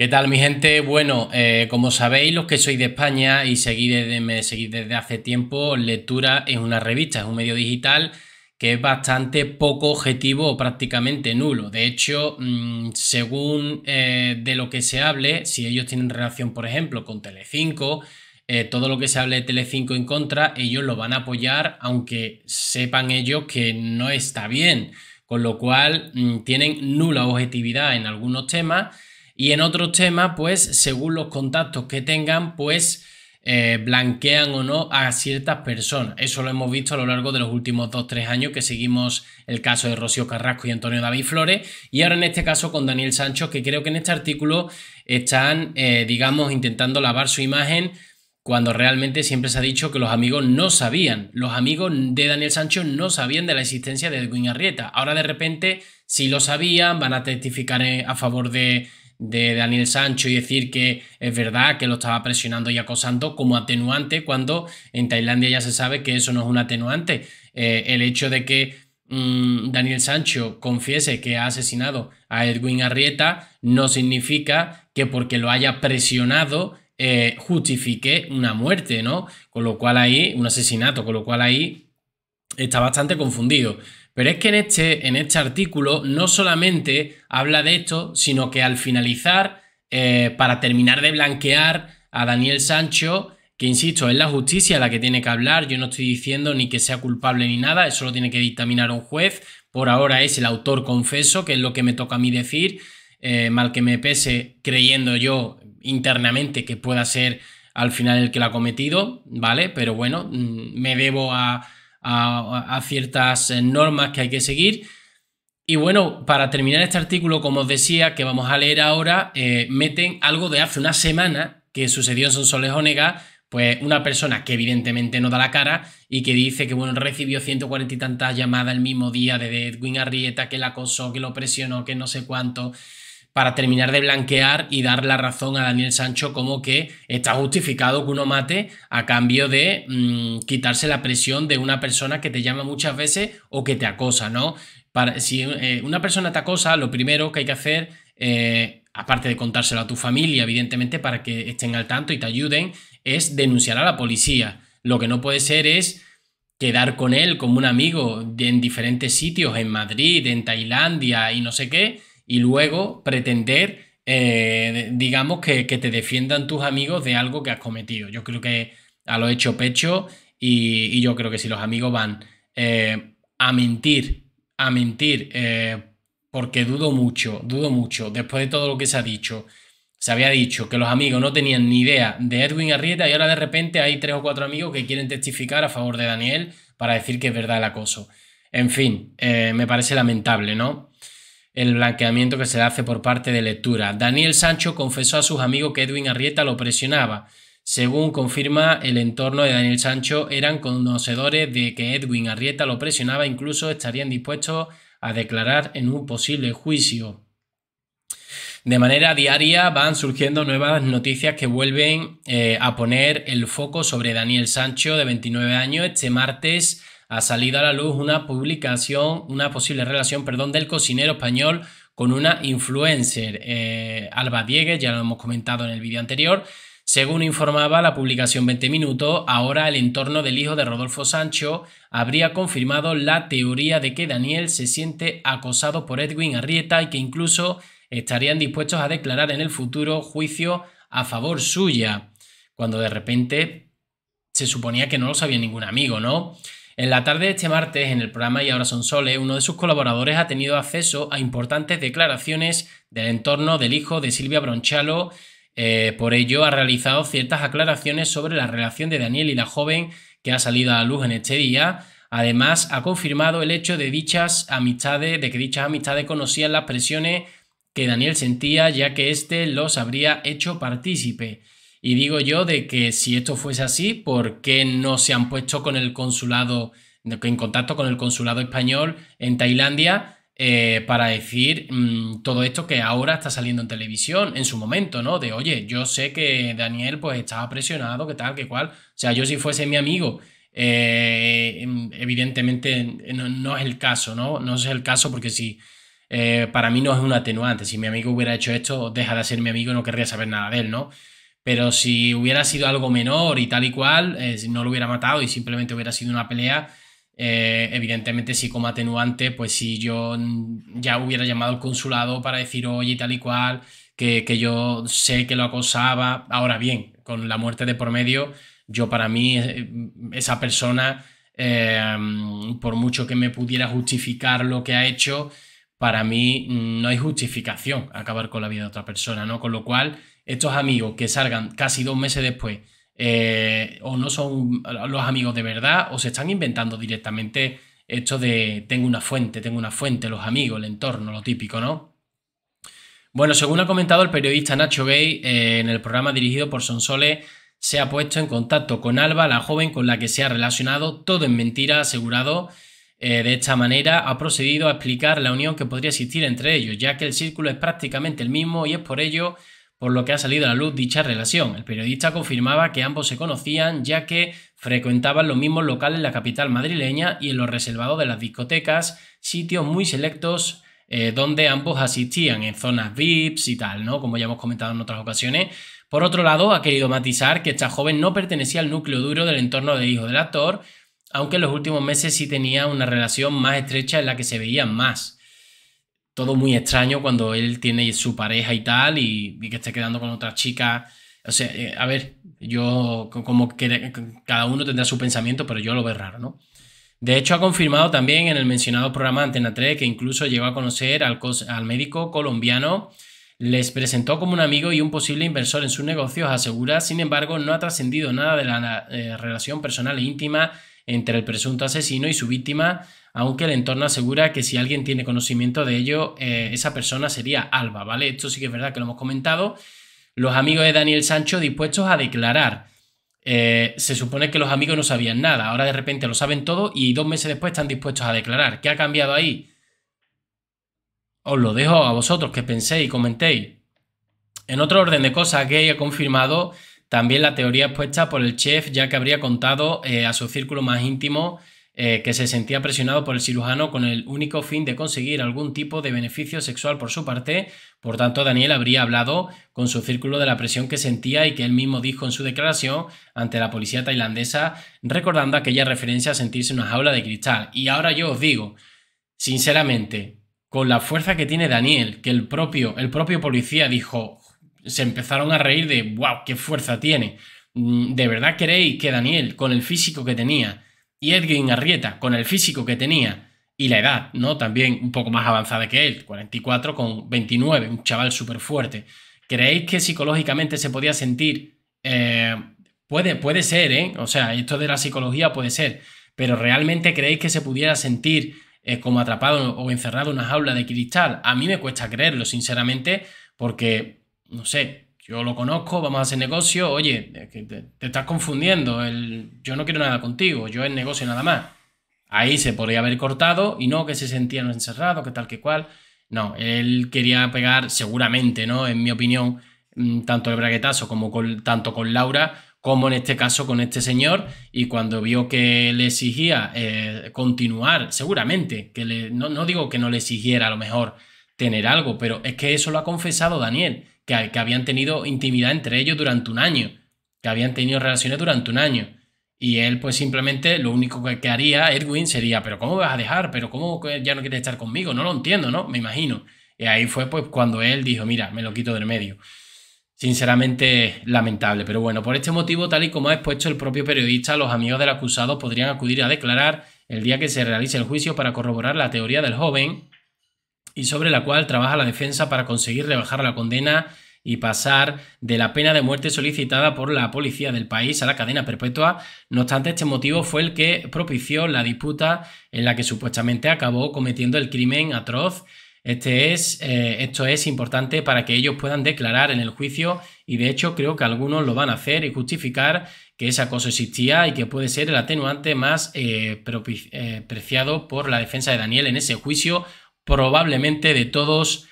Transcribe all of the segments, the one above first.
¿Qué tal, mi gente? Bueno, eh, como sabéis, los que sois de España y seguís desde, me desde hace tiempo, Lectura es una revista, es un medio digital que es bastante poco objetivo o prácticamente nulo. De hecho, mm, según eh, de lo que se hable, si ellos tienen relación, por ejemplo, con Telecinco, 5 eh, todo lo que se hable de Telecinco en contra, ellos lo van a apoyar, aunque sepan ellos que no está bien. Con lo cual, mm, tienen nula objetividad en algunos temas y en otros temas, pues según los contactos que tengan, pues eh, blanquean o no a ciertas personas. Eso lo hemos visto a lo largo de los últimos 2-3 años que seguimos el caso de Rocío Carrasco y Antonio David Flores y ahora en este caso con Daniel Sancho que creo que en este artículo están, eh, digamos, intentando lavar su imagen cuando realmente siempre se ha dicho que los amigos no sabían, los amigos de Daniel Sancho no sabían de la existencia de Edwin Arrieta. Ahora de repente, si lo sabían, van a testificar a favor de, de Daniel Sancho y decir que es verdad que lo estaba presionando y acosando como atenuante cuando en Tailandia ya se sabe que eso no es un atenuante. Eh, el hecho de que mm, Daniel Sancho confiese que ha asesinado a Edwin Arrieta no significa que porque lo haya presionado eh, justifique una muerte, ¿no? Con lo cual ahí, un asesinato, con lo cual ahí está bastante confundido. Pero es que en este, en este artículo no solamente habla de esto, sino que al finalizar, eh, para terminar de blanquear a Daniel Sancho, que insisto, es la justicia la que tiene que hablar, yo no estoy diciendo ni que sea culpable ni nada, eso lo tiene que dictaminar un juez, por ahora es el autor confeso, que es lo que me toca a mí decir, eh, mal que me pese, creyendo yo internamente que pueda ser al final el que lo ha cometido, ¿vale? Pero bueno, mm, me debo a, a, ciertas eh, normas que hay que seguir. Y bueno, para terminar este artículo, como os decía, que vamos a leer ahora, eh, meten algo de hace una semana que sucedió en Sonsoles Onega, pues una persona que evidentemente no da la cara y que dice que bueno, recibió 140 y tantas llamadas el mismo día de Edwin Arrieta, que la acosó, que lo presionó, que no sé cuánto para terminar de blanquear y dar la razón a Daniel Sancho como que está justificado que uno mate a cambio de mm, quitarse la presión de una persona que te llama muchas veces o que te acosa, ¿no? si eh, una persona te acosa, lo primero que hay que hacer, eh, aparte de contárselo a tu familia, evidentemente, para que estén al tanto y te ayuden, es denunciar a la policía. Lo que no puede ser es quedar con él como un amigo en diferentes sitios, en Madrid, en Tailandia y no sé qué, y luego pretender, eh, digamos, que, te defiendan tus amigos de algo que has cometido. Yo creo que a lo hecho pecho y, yo creo que si los amigos van eh, a mentir, a mentir, eh, porque dudo mucho, dudo mucho, después de todo lo que se ha dicho, se había dicho que los amigos no tenían ni idea de Edwin Arrieta y ahora de repente hay tres o cuatro amigos que quieren testificar a favor de Daniel para decir que es verdad el acoso. En fin, me parece lamentable, ¿no? el blanqueamiento que se hace por parte de Lectura. Daniel Sancho confesó a sus amigos que Edwin Arrieta lo presionaba. Según confirma el entorno de Daniel Sancho, eran conocedores de que Edwin Arrieta lo presionaba, incluso estarían dispuestos a declarar en un posible juicio. De manera diaria van surgiendo nuevas noticias que vuelven eh, a poner el foco sobre Daniel Sancho, de 29 años. Este martes ha salido a la luz una publicación, una posible relación, perdón, del cocinero español con una influencer, eh, Alba Diegue, ya lo hemos comentado en el vídeo anterior. Según informaba la publicación 20 Minutos, ahora el entorno del hijo de Rodolfo Sancho habría confirmado la teoría de que Daniel se siente acosado por Edwin Arrieta y que incluso estarían dispuestos a declarar en el futuro juicio a favor suya, cuando de repente se suponía que no lo sabía ningún amigo, ¿no? En la tarde de este martes, en el programa Y ahora son soles, uno de sus colaboradores ha tenido acceso a importantes declaraciones del entorno del hijo de Silvia Bronchalo. Eh, por ello, ha realizado ciertas aclaraciones sobre la relación de Daniel y la joven que ha salido a la luz en este día. Además, ha confirmado el hecho de dichas amistades, de que dichas amistades conocían las presiones que Daniel sentía, ya que éste los habría hecho partícipe. Y digo yo de que si esto fuese así, ¿por qué no se han puesto con el consulado, en contacto con el consulado español en Tailandia eh, para decir mm, todo esto que ahora está saliendo en televisión en su momento, ¿no? De, oye, yo sé que Daniel pues estaba presionado, que tal, que cual. O sea, yo si fuese mi amigo, eh, mm, evidentemente no, es el caso, ¿no? No es el caso porque si... Eh, para mí no es un atenuante. Si mi amigo hubiera hecho esto, deja de ser mi amigo y no querría saber nada de él, ¿no? Pero si hubiera sido algo menor y tal y cual, eh, no lo hubiera matado y simplemente hubiera sido una pelea, eh, evidentemente sí como atenuante, pues si yo ya hubiera llamado al consulado para decir, oye, tal y cual, que, yo sé que lo acosaba. Ahora bien, con la muerte de por medio, yo para mí, eh, esa persona, em, por mucho que me pudiera justificar lo que ha hecho, para mí no hay justificación acabar con la vida de otra persona, ¿no? Con lo cual estos amigos que salgan casi dos meses después eh, o no son los amigos de verdad o se están inventando directamente esto de tengo una fuente, tengo una fuente, los amigos, el entorno, lo típico, ¿no? Bueno, según ha comentado el periodista Nacho Gay eh, en el programa dirigido por Sonsole, se ha puesto en contacto con Alba, la joven con la que se ha relacionado, todo en mentira, asegurado. Eh, de esta manera ha procedido a explicar la unión que podría existir entre ellos, ya que el círculo es prácticamente el mismo y es por ello por lo que ha salido a la luz dicha relación. El periodista confirmaba que ambos se conocían ya que frecuentaban los mismos locales en la capital madrileña y en los reservados de las discotecas, sitios muy selectos eh, donde ambos asistían, en zonas VIPs y tal, ¿no? Como ya hemos comentado en otras ocasiones. Por otro lado, ha querido matizar que esta joven no pertenecía al núcleo duro del entorno de hijo del actor, aunque en los últimos meses sí tenía una relación más estrecha en la que se veían más todo muy extraño cuando él tiene su pareja y tal y, que esté quedando con otra chica. O sea, eh, a ver, yo como que cada uno tendrá su pensamiento, pero yo lo veo raro, ¿no? De hecho, ha confirmado también en el mencionado programa Antena 3 que incluso llegó a conocer al, al médico colombiano, les presentó como un amigo y un posible inversor en sus negocios, asegura, sin embargo, no ha trascendido nada de la eh, relación personal e íntima entre el presunto asesino y su víctima, aunque el entorno asegura que si alguien tiene conocimiento de ello, eh, esa persona sería Alba, ¿vale? Esto sí que es verdad que lo hemos comentado. Los amigos de Daniel Sancho dispuestos a declarar. Eh, se supone que los amigos no sabían nada, ahora de repente lo saben todo y dos meses después están dispuestos a declarar. ¿Qué ha cambiado ahí? Os lo dejo a vosotros que penséis y comentéis. En otro orden de cosas, Gay ha confirmado también la teoría expuesta por el chef, ya que habría contado eh, a su círculo más íntimo eh, que se sentía presionado por el cirujano con el único fin de conseguir algún tipo de beneficio sexual por su parte. Por tanto, Daniel habría hablado con su círculo de la presión que sentía y que él mismo dijo en su declaración ante la policía tailandesa, recordando aquella referencia a sentirse en una jaula de cristal. Y ahora yo os digo, sinceramente, con la fuerza que tiene Daniel, que el propio, el propio policía dijo, se empezaron a reír de, wow, qué fuerza tiene. Mm, ¿De verdad creéis que Daniel, con el físico que tenía, y Edwin Arrieta, con el físico que tenía, y la edad, ¿no? También un poco más avanzada que él, 44 con 29, un chaval súper fuerte. ¿Creéis que psicológicamente se podía sentir? Eh, puede, puede ser, ¿eh? O sea, esto de la psicología puede ser, pero ¿realmente creéis que se pudiera sentir eh, como atrapado o encerrado en una jaula de cristal? A mí me cuesta creerlo, sinceramente, porque no sé, yo lo conozco, vamos a hacer negocio, oye, te, estás confundiendo, yo no quiero nada contigo, yo es negocio nada más. Ahí se podría haber cortado y no que se sentían encerrados, que tal, que cual. No, él quería pegar seguramente, ¿no? En mi opinión, mm, tanto el braguetazo como con, tanto con Laura, como en este caso con este señor, y cuando vio que le exigía eh, continuar, seguramente, que le, no, no digo que no le exigiera a lo mejor tener algo, pero es que eso lo ha confesado Daniel que, habían tenido intimidad entre ellos durante un año, que habían tenido relaciones durante un año. Y él, pues simplemente lo único que, haría, Edwin, sería, pero ¿cómo vas a dejar? ¿Pero cómo ya no quieres estar conmigo? No lo entiendo, ¿no? Me imagino. Y ahí fue pues cuando él dijo, mira, me lo quito del medio. Sinceramente lamentable, pero bueno, por este motivo, tal y como ha expuesto el propio periodista, los amigos del acusado podrían acudir a declarar el día que se realice el juicio para corroborar la teoría del joven y sobre la cual trabaja la defensa para conseguir rebajar la condena y pasar de la pena de muerte solicitada por la policía del país a la cadena perpetua. No obstante, este motivo fue el que propició la disputa en la que supuestamente acabó cometiendo el crimen atroz. Este es, eh, esto es importante para que ellos puedan declarar en el juicio y de hecho creo que algunos lo van a hacer y justificar que ese acoso existía y que puede ser el atenuante más eh, eh, preciado por la defensa de Daniel en ese juicio probablemente de todos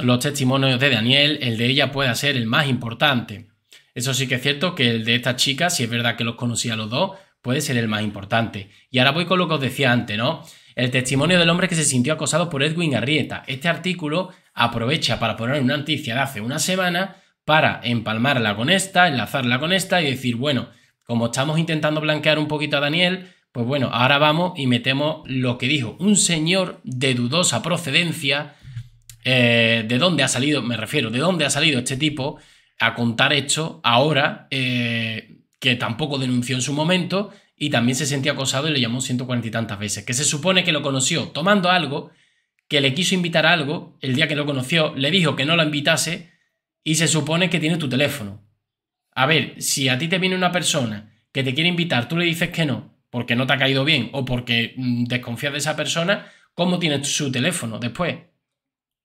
los testimonios de Daniel, el de ella pueda ser el más importante. Eso sí que es cierto que el de esta chica, si es verdad que los conocía los dos, puede ser el más importante. Y ahora voy con lo que os decía antes, ¿no? El testimonio del hombre que se sintió acosado por Edwin Arrieta. Este artículo aprovecha para poner una noticia de hace una semana para empalmarla con esta, enlazarla con esta y decir, bueno, como estamos intentando blanquear un poquito a Daniel, pues bueno, ahora vamos y metemos lo que dijo un señor de dudosa procedencia, eh, de dónde ha salido, me refiero, de dónde ha salido este tipo a contar esto ahora, eh, que tampoco denunció en su momento y también se sentía acosado y le llamó 140 y tantas veces, que se supone que lo conoció tomando algo, que le quiso invitar a algo, el día que lo conoció le dijo que no lo invitase y se supone que tiene tu teléfono. A ver, si a ti te viene una persona que te quiere invitar, tú le dices que no porque no te ha caído bien o porque mm, desconfías de esa persona, ¿cómo tienes su teléfono después?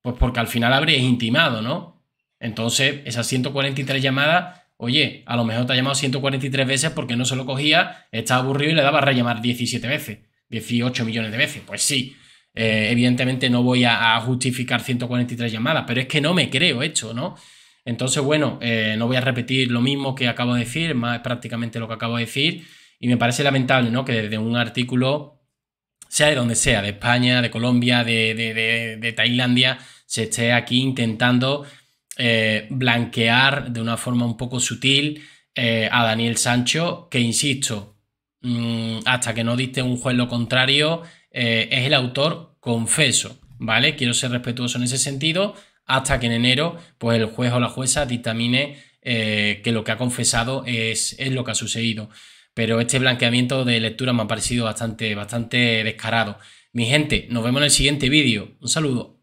Pues porque al final habrías intimado, ¿no? Entonces, esas 143 llamadas, oye, a lo mejor te ha llamado 143 veces porque no se lo cogía, estaba aburrido y le daba a rellamar 17 veces, 18 millones de veces. Pues sí, eh, evidentemente no voy a, justificar 143 llamadas, pero es que no me creo hecho, ¿no? Entonces, bueno, eh, no voy a repetir lo mismo que acabo de decir, más prácticamente lo que acabo de decir. Y me parece lamentable, ¿no? Que desde un artículo, sea de donde sea, de España, de Colombia, de, Tailandia, se esté aquí intentando eh, blanquear de una forma un poco sutil eh, a Daniel Sancho, que insisto, mm, hasta que no diste un juez lo contrario, eh, es el autor, confeso, ¿vale? Quiero ser respetuoso en ese sentido, hasta que en enero, pues el juez o la jueza dictamine que lo que ha confesado es, es, lo que ha sucedido pero este blanqueamiento de lectura me ha parecido bastante, bastante descarado. Mi gente, nos vemos en el siguiente vídeo. Un saludo.